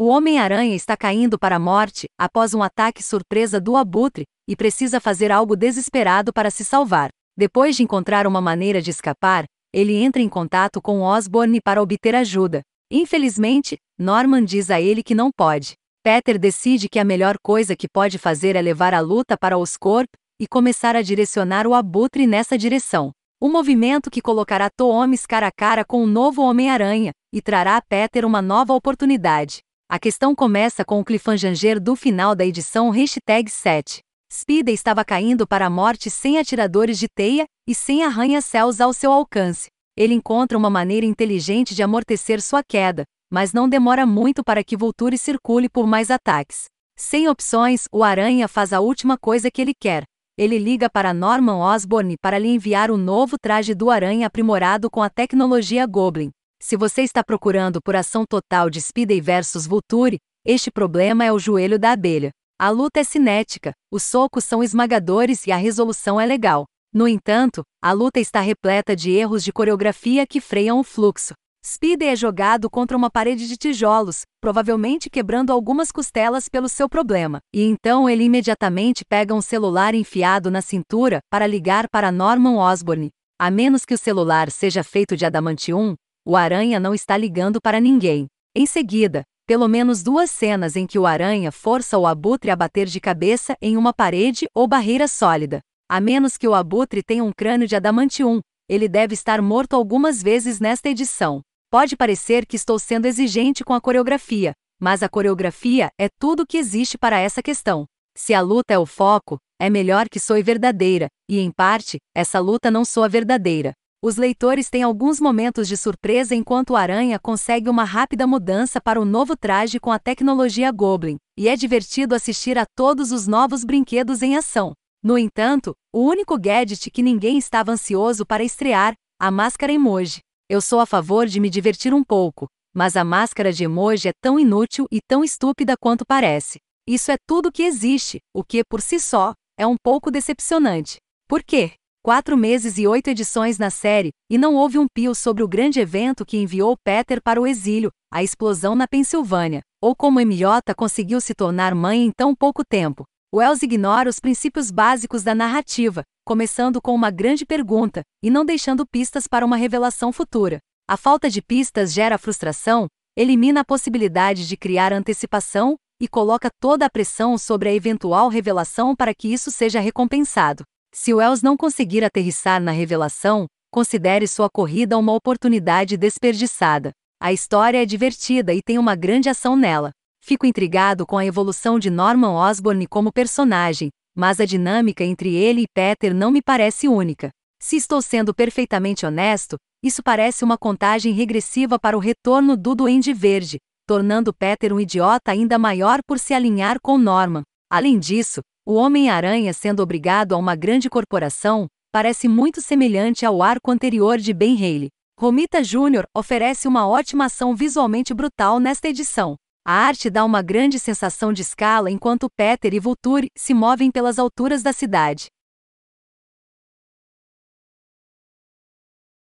O Homem-Aranha está caindo para a morte após um ataque surpresa do Abutre e precisa fazer algo desesperado para se salvar. Depois de encontrar uma maneira de escapar, ele entra em contato com Osborne para obter ajuda. Infelizmente, Norman diz a ele que não pode. Peter decide que a melhor coisa que pode fazer é levar a luta para Oscorp e começar a direcionar o Abutre nessa direção. Um movimento que colocará Toomes cara a cara com o um novo Homem-Aranha e trará a Peter uma nova oportunidade. A questão começa com o cliffhanger do final da edição 7. Spider estava caindo para a morte sem atiradores de teia e sem arranha-céus ao seu alcance. Ele encontra uma maneira inteligente de amortecer sua queda, mas não demora muito para que Vulture circule por mais ataques. Sem opções, o Aranha faz a última coisa que ele quer. Ele liga para Norman Osborn para lhe enviar o novo traje do Aranha aprimorado com a tecnologia Goblin. Se você está procurando por ação total de Speedy versus Vulture, este problema é o joelho da abelha. A luta é cinética, os socos são esmagadores e a resolução é legal. No entanto, a luta está repleta de erros de coreografia que freiam o fluxo. Speedy é jogado contra uma parede de tijolos, provavelmente quebrando algumas costelas pelo seu problema, e então ele imediatamente pega um celular enfiado na cintura para ligar para Norman Osborn. A menos que o celular seja feito de adamantium, o aranha não está ligando para ninguém. Em seguida, pelo menos duas cenas em que o aranha força o abutre a bater de cabeça em uma parede ou barreira sólida. A menos que o abutre tenha um crânio de adamantium, ele deve estar morto algumas vezes nesta edição. Pode parecer que estou sendo exigente com a coreografia, mas a coreografia é tudo que existe para essa questão. Se a luta é o foco, é melhor que soe verdadeira, e em parte, essa luta não soa verdadeira. Os leitores têm alguns momentos de surpresa enquanto a aranha consegue uma rápida mudança para o novo traje com a tecnologia Goblin, e é divertido assistir a todos os novos brinquedos em ação. No entanto, o único gadget que ninguém estava ansioso para estrear, a máscara emoji. Eu sou a favor de me divertir um pouco, mas a máscara de emoji é tão inútil e tão estúpida quanto parece. Isso é tudo que existe, o que, por si só, é um pouco decepcionante. Por quê? quatro meses e oito edições na série, e não houve um pio sobre o grande evento que enviou Peter para o exílio, a explosão na Pensilvânia, ou como Emilhota conseguiu se tornar mãe em tão pouco tempo. Wells ignora os princípios básicos da narrativa, começando com uma grande pergunta, e não deixando pistas para uma revelação futura. A falta de pistas gera frustração, elimina a possibilidade de criar antecipação e coloca toda a pressão sobre a eventual revelação para que isso seja recompensado. Se Wells não conseguir aterrissar na revelação, considere sua corrida uma oportunidade desperdiçada. A história é divertida e tem uma grande ação nela. Fico intrigado com a evolução de Norman Osborn como personagem, mas a dinâmica entre ele e Peter não me parece única. Se estou sendo perfeitamente honesto, isso parece uma contagem regressiva para o retorno do Duende Verde, tornando Peter um idiota ainda maior por se alinhar com Norman. Além disso, o Homem-Aranha sendo obrigado a uma grande corporação parece muito semelhante ao arco anterior de Ben Reilly. Romita Jr. oferece uma ótima ação visualmente brutal nesta edição. A arte dá uma grande sensação de escala enquanto Peter e Vulture se movem pelas alturas da cidade.